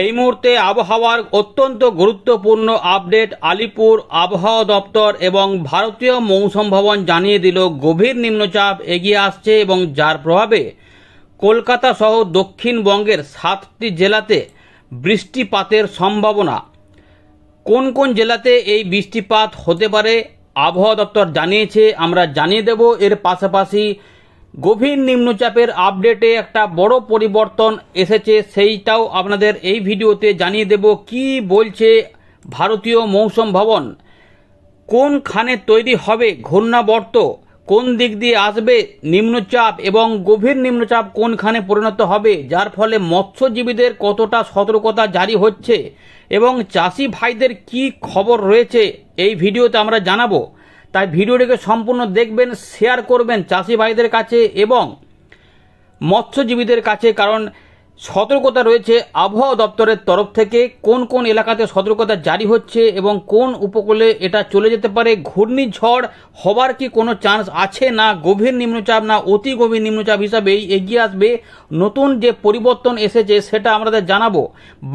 এই মুহূর্তে আবহাওয়ার অত্যন্ত গুরুত্বপূর্ণ আপডেট আলিপুর আবহাওয়া দপ্তর এবং ভারতীয় মৌসুম ভবন জানিয়ে দিল গভীর নিম্নচাপ এগিয়ে আসছে এবং যার প্রভাবে কলকাতা সহ দক্ষিণবঙ্গের সাতটি জেলাতে বৃষ্টিপাতের সম্ভাবনা কোন কোন জেলাতে এই বৃষ্টিপাত হতে পারে আবহাওয়া দপ্তর জানিয়েছে আমরা জানিয়ে দেব এর পাশাপাশি গভীর নিম্নচাপের আপডেটে একটা বড় পরিবর্তন এসেছে সেইটাও আপনাদের এই ভিডিওতে জানিয়ে দেব কি বলছে ভারতীয় মৌসুম ভবন কোনখানে তৈরি হবে ঘূর্ণাবর্ত কোন দিক দিয়ে আসবে নিম্নচাপ এবং গভীর নিম্নচাপ কোনখানে পরিণত হবে যার ফলে মৎস্যজীবীদের কতটা সতর্কতা জারি হচ্ছে এবং চাষি ভাইদের কি খবর রয়েছে এই ভিডিওতে আমরা জানাবো তাই ভিডিওটিকে সম্পূর্ণ দেখবেন শেয়ার করবেন চাষি ভাইদের কাছে এবং মৎস্যজীবীদের কাছে কারণ সতর্কতা রয়েছে আবহাওয়া দপ্তরের তরফ থেকে কোন কোন এলাকাতে সতর্কতা জারি হচ্ছে এবং কোন উপকূলে এটা চলে যেতে পারে ঘূর্ণিঝড় হবার কি কোনো চান্স আছে না গভীর নিম্নচাপ না অতি গভীর নিম্নচাপ হিসাবেই এগিয়ে আসবে নতুন যে পরিবর্তন এসেছে সেটা আমাদের জানাবো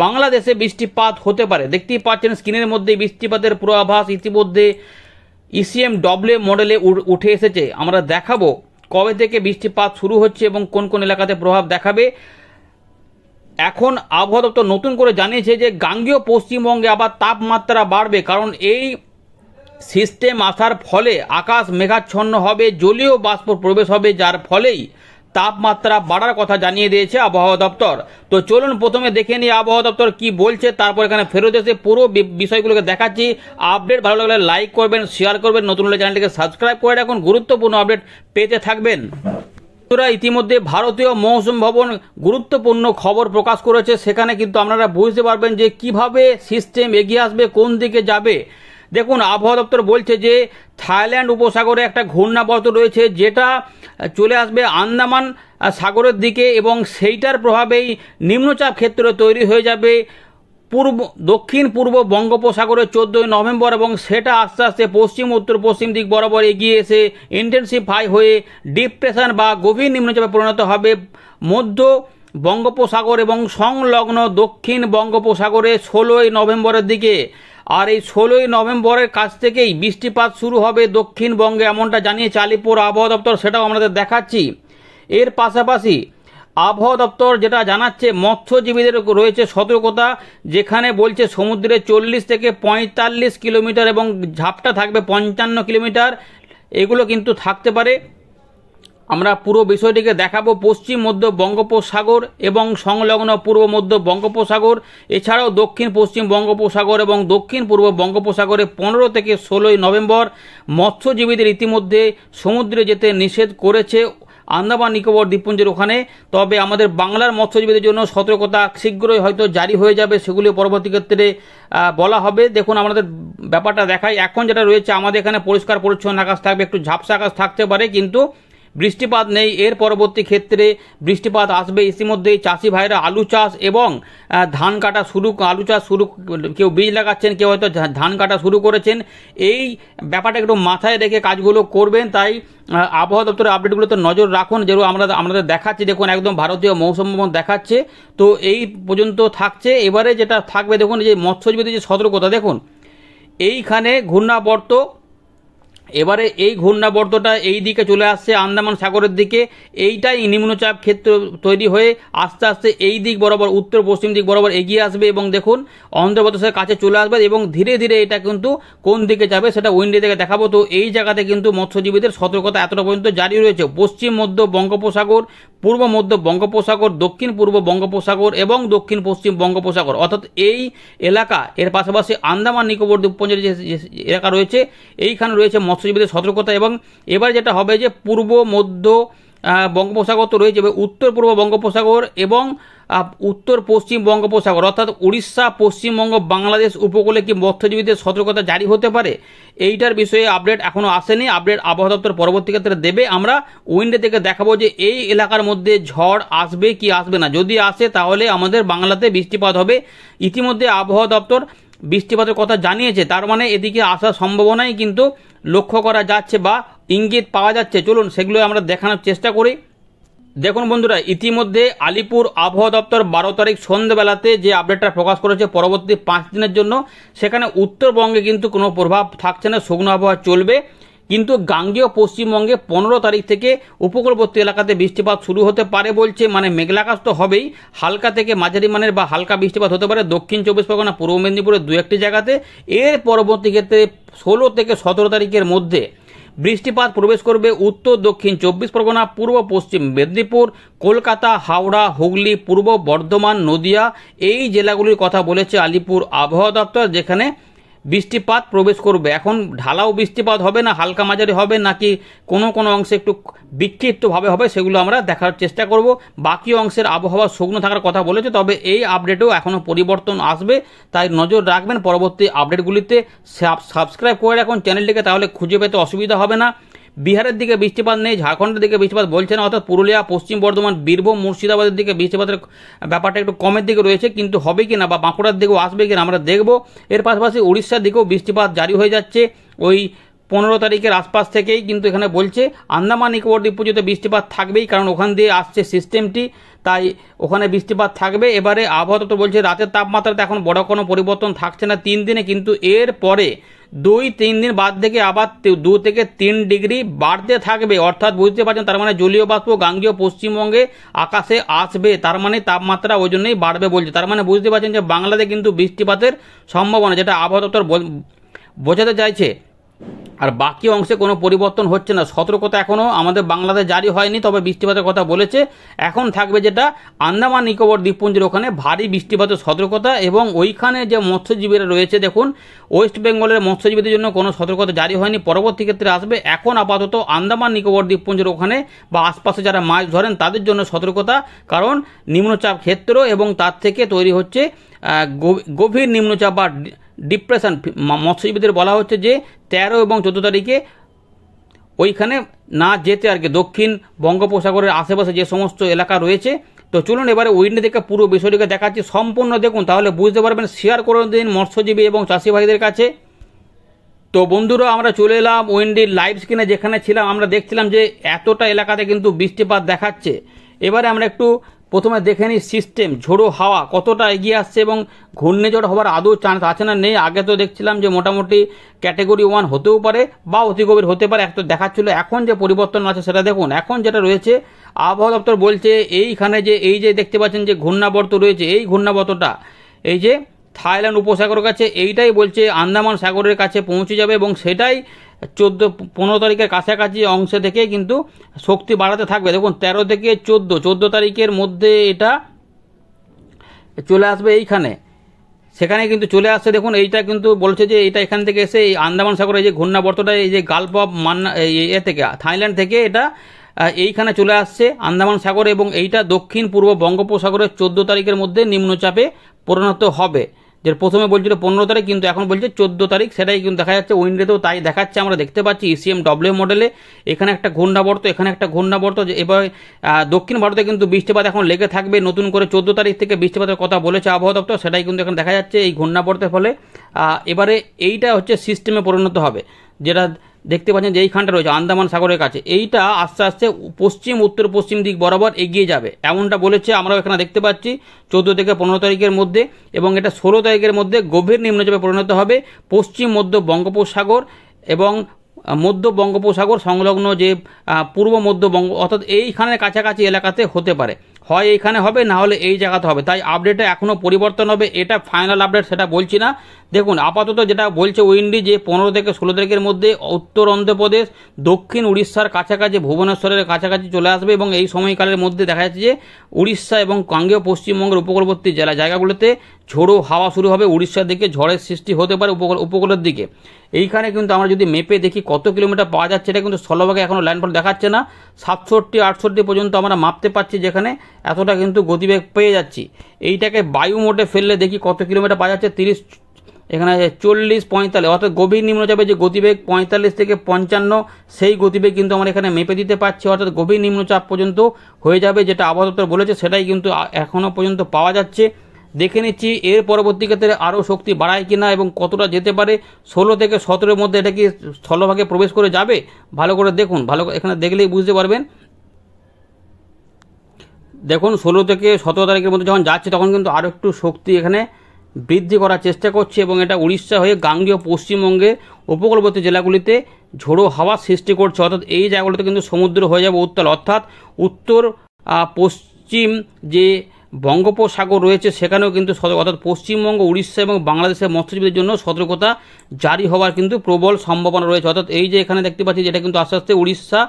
বাংলাদেশে বৃষ্টিপাত হতে পারে দেখতেই পাচ্ছেন স্ক্রিনের মধ্যে বৃষ্টিপাতের পূর্বাভাস ইতিমধ্যে ইসিএম ডব্লে মডেলে উঠে এসেছে আমরা দেখাবো কবে থেকে বৃষ্টিপাত শুরু হচ্ছে এবং কোন কোন এলাকাতে প্রভাব দেখাবে এখন আবহাওয়া দপ্তর নতুন করে জানিয়েছে যে গাঙ্গীয় পশ্চিমবঙ্গে আবার তাপমাত্রা বাড়বে কারণ এই সিস্টেম আসার ফলে আকাশ মেঘাচ্ছন্ন হবে জলীয় বাষ্প প্রবেশ হবে যার ফলেই তাপমাত্রা বাড়ার কথা জানিয়ে দিয়েছে আবহাওয়া দপ্তর তো চলুন প্রথমে দেখে নিই আবহাওয়া দপ্তর কি বলছে তারপর এখানে ফেরত এসে পুরো বিষয়গুলোকে দেখাচ্ছি আপডেট ভালো লাগলে লাইক করবেন শেয়ার করবেন নতুন হলে চ্যানেলটিকে সাবস্ক্রাইব করে রাখুন গুরুত্বপূর্ণ আপডেট পেতে থাকবেন বন্ধুরা ইতিমধ্যে ভারতীয় মৌসুম ভবন গুরুত্বপূর্ণ খবর প্রকাশ করেছে সেখানে কিন্তু আপনারা বুঝতে পারবেন যে কিভাবে সিস্টেম এগিয়ে আসবে কোন দিকে যাবে দেখুন আবহাওয়া দপ্তর বলছে যে থাইল্যান্ড উপসাগরে একটা ঘূর্ণাবর্ত রয়েছে যেটা চলে আসবে আন্দামান সাগরের দিকে এবং সেইটার প্রভাবেই নিম্নচাপ ক্ষেত্র তৈরি হয়ে যাবে পূর্ব দক্ষিণ পূর্ব বঙ্গোপসাগরে চোদ্দোই নভেম্বর এবং সেটা আস্তে আস্তে পশ্চিম উত্তর পশ্চিম দিক বরাবর এগিয়ে এসে ইন্টেন্সিফাই হয়ে ডিপ্রেশন বা গভীর নিম্নচাপে পরিণত হবে মধ্য বঙ্গোপসাগর এবং সংলগ্ন দক্ষিণ বঙ্গোপসাগরে ষোলোই নভেম্বরের দিকে আর এই ষোলোই নভেম্বরের কাছ থেকেই বৃষ্টিপাত শুরু হবে দক্ষিণবঙ্গে এমনটা জানিয়েছে আলিপুর আবহাওয়া দপ্তর সেটাও আমাদের দেখাচ্ছি এর পাশাপাশি আবহাওয়া দপ্তর যেটা জানাচ্ছে মৎস্যজীবীদের রয়েছে সতর্কতা যেখানে বলছে সমুদ্রে চল্লিশ থেকে পঁয়তাল্লিশ কিলোমিটার এবং ঝাপটা থাকবে পঞ্চান্ন কিলোমিটার এগুলো কিন্তু থাকতে পারে আমরা পুরো বিষয়টিকে দেখাবো পশ্চিম মধ্য বঙ্গোপসাগর এবং সংলগ্ন পূর্ব মধ্য বঙ্গোপসাগর এছাড়াও দক্ষিণ পশ্চিম বঙ্গোপসাগর এবং দক্ষিণ পূর্ব বঙ্গোপসাগরে পনেরো থেকে ষোলোই নভেম্বর মৎস্যজীবীদের ইতিমধ্যে সমুদ্রে যেতে নিষেধ করেছে আন্দামান নিকোবর দ্বীপপুঞ্জের ওখানে তবে আমাদের বাংলার মৎস্যজীবীদের জন্য সতর্কতা শীঘ্রই হয়তো জারি হয়ে যাবে সেগুলি পরবর্তী ক্ষেত্রে বলা হবে দেখুন আমাদের ব্যাপারটা দেখায় এখন যেটা রয়েছে আমাদের এখানে পরিষ্কার পরিচ্ছন্ন আকাশ থাকবে একটু ঝাপসা আকাশ থাকতে পারে কিন্তু বৃষ্টিপাত নেই এর পরবর্তী ক্ষেত্রে বৃষ্টিপাত আসবে ইতিমধ্যেই চাষি ভাইরা আলু চাষ এবং ধান কাটা শুরু আলু চাষ শুরু কেউ বীজ লাগাচ্ছেন কেউ হয়তো ধান কাটা শুরু করেছেন এই ব্যাপারটা একটু মাথায় রেখে কাজগুলো করবেন তাই আবহাওয়া দপ্তরের আপডেটগুলোতে নজর রাখুন যেগুলো আমরা আমাদের দেখাচ্ছি দেখুন একদম ভারতীয় মৌসুম দেখাচ্ছে তো এই পর্যন্ত থাকছে এবারে যেটা থাকবে দেখুন যে মৎস্যজীবীদের যে সতর্কতা দেখুন এইখানে ঘূর্ণাবর্ত এবারে এই ঘূর্ণাবর্তটা এই দিকে চলে আসছে আন্দামান সাগরের দিকে এইটাই নিম্নচাপ ক্ষেত্র তৈরি হয়ে আস্তে আস্তে এই দিক বরাবর উত্তর পশ্চিম দিক বরাবর এগিয়ে আসবে এবং দেখুন অন্ধ্রপ্রদেশের কাছে চলে আসবে এবং ধীরে ধীরে এটা কিন্তু কোন দিকে যাবে সেটা উইন্ডি থেকে দেখাবো তো এই জায়গাতে কিন্তু মৎস্যজীবীদের সতর্কতা এতটা পর্যন্ত জারি রয়েছে পশ্চিম মধ্য বঙ্গোপসাগর পূর্ব মধ্য বঙ্গোপসাগর দক্ষিণ পূর্ব বঙ্গোপসাগর এবং দক্ষিণ পশ্চিম বঙ্গোপসাগর অর্থাৎ এই এলাকা এর পাশাপাশি আন্দামান নিকোবর দ্বীপপুঞ্জের যে এলাকা রয়েছে এইখানে রয়েছে মৎস্যজীবীদের সতর্কতা এবং এবার যেটা হবে যে পূর্ব মধ্য বঙ্গোপসাগর তো রয়েছে উত্তর পূর্ব বঙ্গোপসাগর এবং উত্তর পশ্চিম বঙ্গোপসাগর অর্থাৎ উড়িষ্যা পশ্চিমবঙ্গ বাংলাদেশ উপকূলে কি মৎস্যজীবীদের সতর্কতা জারি হতে পারে এইটার বিষয়ে আপডেট এখনও আসেনি আপডেট আবহাওয়া দপ্তর পরবর্তী ক্ষেত্রে দেবে আমরা উইন্ডে থেকে দেখাবো যে এই এলাকার মধ্যে ঝড় আসবে কি আসবে না যদি আসে তাহলে আমাদের বাংলাতে বৃষ্টিপাত হবে ইতিমধ্যে আবহাওয়া দপ্তর বৃষ্টিপাতের কথা জানিয়েছে তার মানে এদিকে আসার সম্ভাবনাই কিন্তু লক্ষ্য করা যাচ্ছে বা ইঙ্গিত পাওয়া যাচ্ছে চলুন সেগুলো আমরা দেখানোর চেষ্টা করি দেখুন বন্ধুরা ইতিমধ্যে আলিপুর আবহাওয়া দপ্তর বারো তারিখ সন্ধ্যেবেলাতে যে আপডেটটা প্রকাশ করেছে পরবর্তী পাঁচ দিনের জন্য সেখানে উত্তরবঙ্গে কিন্তু কোনো প্রভাব থাকছে না শুকনো আবহাওয়া চলবে কিন্তু গাঙ্গেয় পশ্চিমবঙ্গে পনেরো তারিখ থেকে উপকূলবর্তী এলাকাতে বৃষ্টিপাত শুরু হতে পারে বলছে মানে মেঘলাকাশ তো হবেই হালকা থেকে মাঝারি মানের বা হালকা বৃষ্টিপাত হতে পারে দক্ষিণ চব্বিশ পরগনা পূর্ব মেদিনীপুরের দু একটি জায়গাতে এর পরবর্তী ক্ষেত্রে ষোলো থেকে সতেরো তারিখের মধ্যে বৃষ্টিপাত প্রবেশ করবে উত্তর দক্ষিণ চব্বিশ পরগনা পূর্ব পশ্চিম মেদিনীপুর কলকাতা হাওড়া হুগলি পূর্ব বর্ধমান নদিয়া এই জেলাগুলির কথা বলেছে আলিপুর আবহাওয়া দপ্তর যেখানে বৃষ্টিপাত প্রবেশ করবে এখন ঢালাও বৃষ্টিপাত হবে না হালকা মাঝারি হবে নাকি কোনো কোনো অংশে একটু বিক্ষিপ্তভাবে হবে সেগুলো আমরা দেখার চেষ্টা করব বাকি অংশের আবহাওয়া শুকনো থাকার কথা বলেছে তবে এই আপডেটেও এখনও পরিবর্তন আসবে তাই নজর রাখবেন পরবর্তী আপডেটগুলিতে সাবস্ক্রাইব করে রাখুন চ্যানেলটিকে তাহলে খুঁজে পেতে অসুবিধা হবে না বিহারের দিকে বৃষ্টিপাত নেই ঝাড়খণ্ডের দিকে বৃষ্টিপাত বলছে না অর্থাৎ পুরুলিয়া পশ্চিম বর্ধমান বীরভূম মুর্শিদাবাদের দিকে বৃষ্টিপাতের ব্যাপারটা একটু কমের দিকে রয়েছে কিন্তু হবে কি না বা বাঁকুড়ার দিকেও আসবে কি না আমরা দেখব এর পাশাপাশি উড়িষ্যার দিকেও বৃষ্টিপাত জারি হয়ে যাচ্ছে ওই পনেরো তারিখের আশপাশ থেকেই কিন্তু এখানে বলছে আন্দামান নিকোবর দ্বীপপুঞ্জতে বৃষ্টিপাত থাকবেই কারণ ওখান দিয়ে আসছে সিস্টেমটি তাই ওখানে বৃষ্টিপাত থাকবে এবারে আবহাওয়া তো বলছে রাতের তাপমাত্রাতে এখন বড় কোনো পরিবর্তন থাকছে না তিন দিনে কিন্তু এর পরে দুই তিন দিন বাদ থেকে আবার দু থেকে তিন ডিগ্রি বাড়তে থাকবে অর্থাৎ বুঝতে পারছেন তার মানে জলীয় বাষ্প গাঙ্গীয় পশ্চিমবঙ্গে আকাশে আসবে তার মানে তাপমাত্রা ওই জন্যই বাড়বে বলছে তার মানে বুঝতে পারছেন যে বাংলাতে কিন্তু বৃষ্টিপাতের সম্ভাবনা যেটা আবহাওয়া দপ্তর বোঝাতে চাইছে আর বাকি অংশে কোনো পরিবর্তন হচ্ছে না সতর্কতা এখনও আমাদের বাংলাদেশ জারি হয়নি তবে বৃষ্টিপাতের কথা বলেছে এখন থাকবে যেটা আন্দামান নিকোবর দ্বীপপুঞ্জের ওখানে ভারী বৃষ্টিপাতের সতর্কতা এবং ওইখানে যে মৎস্যজীবীরা রয়েছে দেখুন ওয়েস্ট বেঙ্গলের মৎস্যজীবীদের জন্য কোনো সতর্কতা জারি হয়নি পরবর্তী ক্ষেত্রে আসবে এখন আপাতত আন্দামান নিকোবর দ্বীপপুঞ্জের ওখানে বা আশপাশে যারা মাছ ধরেন তাদের জন্য সতর্কতা কারণ নিম্নচাপ ক্ষেত্র এবং তার থেকে তৈরি হচ্ছে গভীর নিম্নচাপ বা ডিপ্রেশন মৎস্যজীবীদের বলা হচ্ছে যে তেরো এবং চোদ্দো তারিখে ওইখানে না যেতে আর কি দক্ষিণ বঙ্গোপসাগরের আশেপাশে যে সমস্ত এলাকা রয়েছে তো চলুন এবারে উইন্ডে থেকে পুরো বিষয়টিকে দেখাচ্ছি সম্পূর্ণ দেখুন তাহলে বুঝতে পারবেন শেয়ার করে দিন মৎস্যজীবী এবং চাষি ভাইদের কাছে তো বন্ধুরা আমরা চলে এলাম উইন্ডির লাইভ স্ক্রিনে যেখানে ছিলাম আমরা দেখছিলাম যে এতটা এলাকাতে কিন্তু বৃষ্টিপাত দেখাচ্ছে এবারে আমরা একটু প্রথমে দেখে নিই সিস্টেম ঝোড়ো হাওয়া কতটা এগিয়ে আসছে এবং ঘূর্ণিঝড় হওয়ার আদৌ চান্স আছে না নেই আগে তো দেখছিলাম যে মোটামুটি ক্যাটেগরি ওয়ান হতেও পারে বা অতি গভীর হতে পারে এক তো দেখাচ্ছিল এখন যে পরিবর্তন আছে সেটা দেখুন এখন যেটা রয়েছে আবহাওয়া দপ্তর বলছে এইখানে যে এই যে দেখতে পাচ্ছেন যে ঘূর্ণাবর্ত রয়েছে এই ঘূর্ণাবর্তটা এই যে থাইল্যান্ড উপসাগরের কাছে এইটাই বলছে আন্দামান সাগরের কাছে পৌঁছে যাবে এবং সেটাই চোদ্দো পনেরো তারিখের কাছাকাছি অংশে থেকে কিন্তু শক্তি বাড়াতে থাকবে দেখুন তেরো থেকে চোদ্দো চোদ্দো তারিখের মধ্যে এটা চলে আসবে এইখানে সেখানে কিন্তু চলে আসছে দেখুন এইটা কিন্তু বলছে যে এটা এখান থেকে এসে এই আন্দামান সাগরে যে ঘূর্ণাবর্তটা এই যে গাল্প অফ মান্না এ থেকে থাইল্যান্ড থেকে এটা এইখানে চলে আসছে আন্দামান সাগরে এবং এইটা দক্ষিণ পূর্ব বঙ্গোপসাগরের চোদ্দো তারিখের মধ্যে নিম্নচাপে পরিণত হবে যে প্রথমে বলছিল পনেরো তারিখ কিন্তু এখন বলছে চোদ্দো তারিখ সেটাই কিন্তু দেখা যাচ্ছে উইন্ডোতেও তাই দেখাচ্ছে আমরা দেখতে পাচ্ছি ইসিএম ডব্লিউ মডেলে এখানে একটা ঘূর্ণাবর্ত এখানে একটা ঘূর্ণাবর্ত এবার দক্ষিণ ভারতে কিন্তু বৃষ্টিপাত এখন লেগে থাকবে নতুন করে চোদ্দো তারিখ থেকে বৃষ্টিপাতের কথা বলেছে আবহাওয়া দপ্তর সেটাই কিন্তু এখন দেখা যাচ্ছে এই ঘূর্ণাবর্তের ফলে এবারে এইটা হচ্ছে সিস্টেমে পরিণত হবে যেটা দেখতে পাচ্ছেন যে এইখানটা রয়েছে আন্দামান সাগরের কাছে এইটা আস্তে আস্তে পশ্চিম উত্তর পশ্চিম দিক বরাবর এগিয়ে যাবে এমনটা বলেছে আমরাও এখানে দেখতে পাচ্ছি চোদ্দো থেকে পনেরো তারিখের মধ্যে এবং এটা ষোলো তারিখের মধ্যে গভীর নিম্নচাপে পরিণত হবে পশ্চিম মধ্য বঙ্গোপসাগর এবং মধ্য বঙ্গোপসাগর সংলগ্ন যে পূর্ব মধ্য বঙ্গ অর্থাৎ এইখানের কাছাকাছি এলাকাতে হতে পারে হয় এইখানে হবে না হলে এই জায়গাতে হবে তাই আপডেটে এখনও পরিবর্তন হবে এটা ফাইনাল আপডেট সেটা বলছি না দেখুন আপাতত যেটা বলছে উইন্ডি যে পনেরো থেকে ষোলো তারিখের মধ্যে উত্তর অন্ধ্রপ্রদেশ দক্ষিণ উড়িষ্যার কাছাকাছি ভুবনেশ্বরের কাছাকাছি চলে আসবে এবং এই সময়কালের মধ্যে দেখা যাচ্ছে যে উড়িষ্যা এবং কাঙ্গেয় পশ্চিমবঙ্গের উপকূলবর্তী জেলা জায়গাগুলোতে ঝোড়ো হাওয়া শুরু হবে উড়িষ্যার দিকে ঝড়ের সৃষ্টি হতে পারে উপকূল উপকূলের দিকে এইখানে কিন্তু আমরা যদি মেপে দেখি কত কিলোমিটার পাওয়া যাচ্ছে এটা কিন্তু স্থলভাগে এখনও ল্যান্ডফল দেখাচ্ছে না সাতষট্টি আটষট্টি পর্যন্ত আমরা মাপতে পারছি যেখানে এতটা কিন্তু গতিবেগ পেয়ে যাচ্ছি এইটাকে বায়ু মোটে ফেললে দেখি কত কিলোমিটার পাওয়া যাচ্ছে তিরিশ এখানে চল্লিশ পঁয়তাল্লিশ অর্থাৎ গভীর নিম্নচাপে যে গতিবেগ পঁয়তাল্লিশ থেকে পঞ্চান্ন সেই গতিবেগ কিন্তু আমরা এখানে মেপে দিতে পারছি অর্থাৎ গভীর নিম্নচাপ পর্যন্ত হয়ে যাবে যেটা আবহাওয়া বলেছে সেটাই কিন্তু এখনও পর্যন্ত পাওয়া যাচ্ছে দেখে নিচ্ছি এর পরবর্তী ক্ষেত্রে আরও শক্তি বাড়ায় কি না এবং কতটা যেতে পারে ষোলো থেকে সতেরোর মধ্যে এটা কি স্থলভাগে প্রবেশ করে যাবে ভালো করে দেখুন ভালো এখানে দেখলেই বুঝতে পারবেন দেখুন ষোলো থেকে সতেরো তারিখের মধ্যে যখন যাচ্ছে তখন কিন্তু আরও একটু শক্তি এখানে বৃদ্ধি করার চেষ্টা করছে এবং এটা উড়িষ্যা হয়ে গাঙ্গীয় পশ্চিমবঙ্গে উপকূলবর্তী জেলাগুলিতে ঝোড়ো হাওয়া সৃষ্টি করছে অর্থাৎ এই জায়গাগুলোতে কিন্তু সমুদ্র হয়ে যাবে উত্তাল অর্থাৎ উত্তর পশ্চিম যে বঙ্গোপসাগর রয়েছে সেখানেও কিন্তু সতর্ক অর্থাৎ পশ্চিমবঙ্গ উড়িষ্যা এবং বাংলাদেশের মৎস্যজীবীদের জন্য সতর্কতা জারি হওয়ার কিন্তু প্রবল সম্ভাবনা রয়েছে অর্থাৎ এই যে এখানে দেখতে পাচ্ছি যেটা কিন্তু আস্তে আস্তে উড়িষ্যা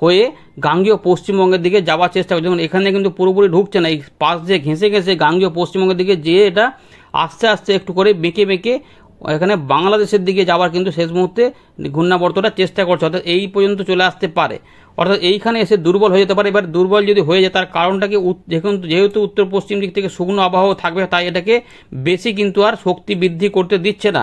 হয়ে গাঙ্গীয় পশ্চিমবঙ্গের দিকে যাওয়ার চেষ্টা করছে যখন এখানে কিন্তু পুরোপুরি ঢুকছে না এই পাশ দিয়ে ঘেঁষে ঘেঁষে গাঙ্গীয় পশ্চিমবঙ্গের দিকে যেয়ে এটা আস্তে আস্তে একটু করে বেঁকে বেঁকে এখানে বাংলাদেশের দিকে যাওয়ার কিন্তু শেষ মুহূর্তে ঘূর্ণাবর্তটা চেষ্টা করছে অর্থাৎ এই পর্যন্ত চলে আসতে পারে অর্থাৎ এইখানে এসে দুর্বল হয়ে যেতে পারে এবার দুর্বল যদি হয়ে যায় তার কারণটা কি যেহেতু উত্তর পশ্চিম দিক থেকে শুকনো আবহাওয়া থাকবে তাই এটাকে বেশি কিন্তু আর শক্তি বৃদ্ধি করতে দিচ্ছে না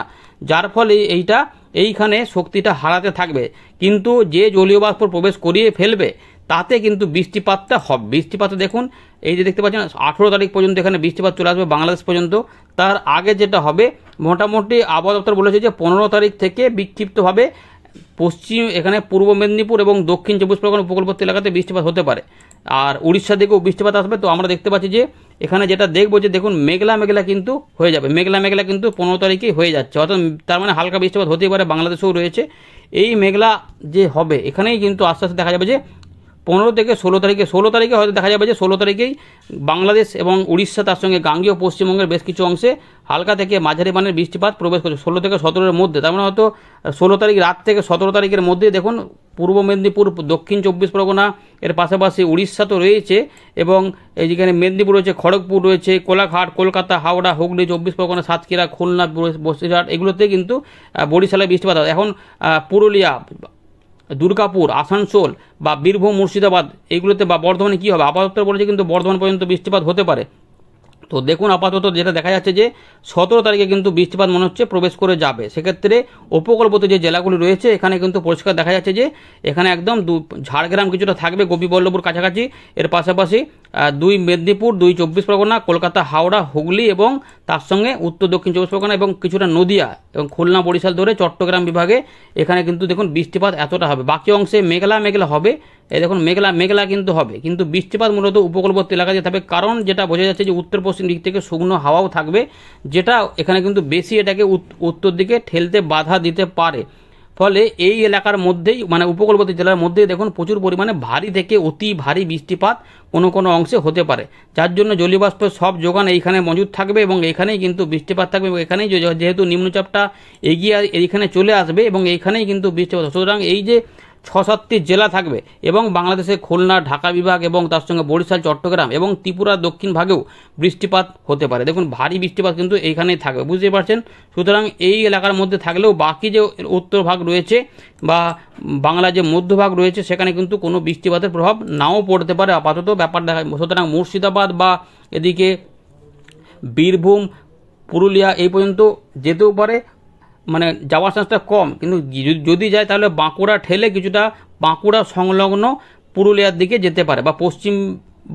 যার ফলে এইটা এইখানে শক্তিটা হারাতে থাকবে কিন্তু যে জলীয় বাষ্প প্রবেশ করিয়ে ফেলবে তাতে কিন্তু বৃষ্টিপাতটা হবে বৃষ্টিপাতে দেখুন এই যে দেখতে পাচ্ছেন আঠেরো তারিখ পর্যন্ত এখানে বৃষ্টিপাত চলে আসবে বাংলাদেশ পর্যন্ত তার আগে যেটা হবে মোটামুটি আবহাওয়া দপ্তর বলেছে যে পনেরো তারিখ থেকে বিক্ষিপ্তভাবে পশ্চিম এখানে পূর্ব মেদিনীপুর এবং দক্ষিণ চব্বিশ পরগনা উপকূলবর্তী এলাকাতে বৃষ্টিপাত হতে পারে আর উড়িষ্যা দিকেও বৃষ্টিপাত আসবে তো আমরা দেখতে পাচ্ছি যে এখানে যেটা দেখবো যে দেখুন মেঘলা মেঘলা কিন্তু হয়ে যাবে মেঘলা মেঘলা কিন্তু পনেরো তারিখেই হয়ে যাচ্ছে অর্থাৎ তার মানে হালকা বৃষ্টিপাত হতেই পারে বাংলাদেশেও রয়েছে এই মেঘলা যে হবে এখানেই কিন্তু আস্তে আস্তে দেখা যাবে যে পনেরো থেকে ষোলো তারিখে ষোলো তারিখে হয়তো দেখা যাবে যে ষোলো তারিখেই বাংলাদেশ এবং উড়িষ্যা তার সঙ্গে গাঙ্গীয় পশ্চিমবঙ্গের বেশ কিছু অংশে হালকা থেকে মাঝারি মানের বৃষ্টিপাত প্রবেশ করছে ষোলো থেকে সতেরোর মধ্যে তার মানে হয়তো ষোলো তারিখ রাত থেকে সতেরো তারিখের মধ্যে দেখুন পূর্ব মেদিনীপুর দক্ষিণ চব্বিশ পরগনা এর পাশাপাশি উড়িষ্যা তো রয়েছে এবং এই যেখানে মেদিনীপুর রয়েছে খড়গপুর রয়েছে কোলাঘাট কলকাতা হাওড়া হুগলি চব্বিশ পরগনা সাতক্ষীরা খুলনা বসিরহাট এগুলোতে কিন্তু বরিশালে বৃষ্টিপাত এখন পুরুলিয়া দুর্গাপুর আসানসোল বা বীরভূম মুর্শিদাবাদ এইগুলোতে বা বর্ধমানে কী হবে আপাতত বলেছে কিন্তু বর্ধমান পর্যন্ত বৃষ্টিপাত হতে পারে তো দেখুন আপাতত যেটা দেখা যাচ্ছে যে সতেরো তারিখে কিন্তু বৃষ্টিপাত মনে হচ্ছে প্রবেশ করে যাবে সেক্ষেত্রে উপকূলবর্তী যে জেলাগুলি রয়েছে এখানে কিন্তু পরিষ্কার দেখা যাচ্ছে যে এখানে একদম দু ঝাড়গ্রাম কিছুটা থাকবে গোপীবল্লভপুর কাছাকাছি এর পাশাপাশি দুই মেদিনীপুর দুই চব্বিশ পরগনা কলকাতা হাওড়া হুগলি এবং তার সঙ্গে উত্তর দক্ষিণ চব্বিশ পরগনা এবং কিছুটা নদিয়া এবং খুলনা বরিশাল ধরে চট্টগ্রাম বিভাগে এখানে কিন্তু দেখুন বৃষ্টিপাত এতটা হবে বাকি অংশে মেঘলা মেঘলা হবে এই দেখুন মেঘলা মেঘলা কিন্তু হবে কিন্তু বৃষ্টিপাত মূলত উপকূলবর্তী এলাকা যেতে হবে কারণ যেটা বোঝা যাচ্ছে যে উত্তর পশ্চিম দিক থেকে শুকনো হাওয়াও থাকবে যেটা এখানে কিন্তু বেশি এটাকে উত্তর দিকে ঠেলতে বাধা দিতে পারে ফলে এই এলাকার মধ্যেই মানে উপকূলবর্তী জেলার মধ্যেই দেখুন প্রচুর পরিমাণে ভারী থেকে অতি ভারী বৃষ্টিপাত কোনো কোনো অংশে হতে পারে যার জন্য জলীয়বাষ্প সব যোগান এইখানে মজুদ থাকবে এবং এখানেই কিন্তু বৃষ্টিপাত থাকবে এবং এখানেই যেহেতু নিম্নচাপটা এগিয়ে এইখানে চলে আসবে এবং এইখানেই কিন্তু বৃষ্টিপাত সুতরাং এই যে ছষট্টি জেলা থাকবে এবং বাংলাদেশে খুলনা ঢাকা বিভাগ এবং তার সঙ্গে বরিশাল চট্টগ্রাম এবং ত্রিপুরা দক্ষিণ ভাগেও বৃষ্টিপাত হতে পারে দেখুন ভারী বৃষ্টিপাত কিন্তু এইখানেই থাকবে বুঝতে পারছেন সুতরাং এই এলাকার মধ্যে থাকলেও বাকি যে উত্তর ভাগ রয়েছে বা বাংলা যে মধ্যভাগ রয়েছে সেখানে কিন্তু কোনো বৃষ্টিপাতের প্রভাব নাও পড়তে পারে আপাতত ব্যাপার দেখা সুতরাং মুর্শিদাবাদ বা এদিকে বীরভূম পুরুলিয়া এই পর্যন্ত যেতেও পারে মানে যাওয়ার চান্সটা কম কিন্তু যদি যায় তাহলে বাঁকুড়া ঠেলে কিছুটা বাঁকুড়া সংলগ্ন পুরুলিয়ার দিকে যেতে পারে বা পশ্চিম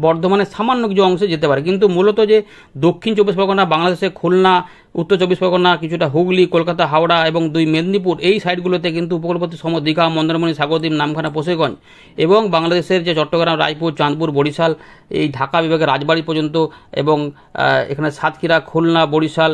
বর্ধমানের সামান্য কিছু অংশে যেতে পারে কিন্তু মূলত যে দক্ষিণ চব্বিশ পরগনা বাংলাদেশে খুলনা উত্তর চব্বিশ পরগনা কিছুটা হুগলি কলকাতা হাওড়া এবং দুই মেদিনীপুর এই সাইডগুলোতে কিন্তু উপকূলবর্তী সম দীঘা মন্দারমণি সাগরদ্বীপ নামখানা পোষেগঞ্জ এবং বাংলাদেশের যে চট্টগ্রাম রায়পুর চাঁদপুর বরিশাল এই ঢাকা বিভাগের রাজবাড়ি পর্যন্ত এবং এখানে সাতক্ষীরা খুলনা বরিশাল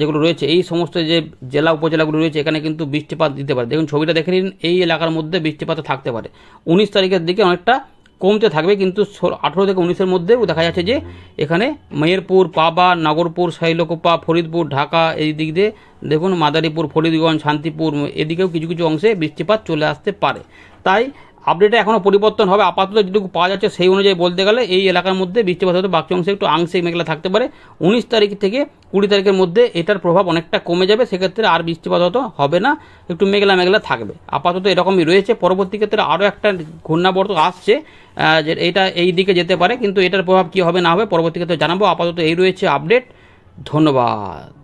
যেগুলো রয়েছে এই সমস্ত যে জেলা উপজেলাগুলো রয়েছে এখানে কিন্তু বৃষ্টিপাত দিতে পারে দেখুন ছবিটা দেখে নিন এই এলাকার মধ্যে বৃষ্টিপাত থাকতে পারে উনিশ তারিখের দিকে অনেকটা কমতে থাকবে কিন্তু আঠেরো থেকে উনিশের মধ্যে দেখা যাচ্ছে যে এখানে মেয়েরপুর পাবা নাগরপুর শাইলকোপা ফরিদপুর ঢাকা এই দিক দিয়ে দেখুন মাদারীপুর ফরিদগঞ্জ শান্তিপুর এদিকেও কিছু কিছু অংশে বৃষ্টিপাত চলে আসতে পারে তাই আপডেটে এখনও পরিবর্তন হবে আপাতত যেটুকু পাওয়া যাচ্ছে সেই অনুযায়ী বলতে গেলে এই এলাকার মধ্যে বৃষ্টিপাত হতো বাকি অংশে একটু আংশিক মেঘলা থাকতে পারে উনিশ তারিখ থেকে কুড়ি তারিখের মধ্যে এটার প্রভাব অনেকটা কমে যাবে সেক্ষেত্রে আর বৃষ্টিপাত হতো হবে না একটু মেঘলা মেঘলা থাকবে আপাতত এরকমই রয়েছে পরবর্তী ক্ষেত্রে আরও একটা ঘূর্ণাবর্ত আসছে যে এটা এই দিকে যেতে পারে কিন্তু এটার প্রভাব কী হবে না হবে পরবর্তী ক্ষেত্রে জানাবো আপাতত এই রয়েছে আপডেট ধন্যবাদ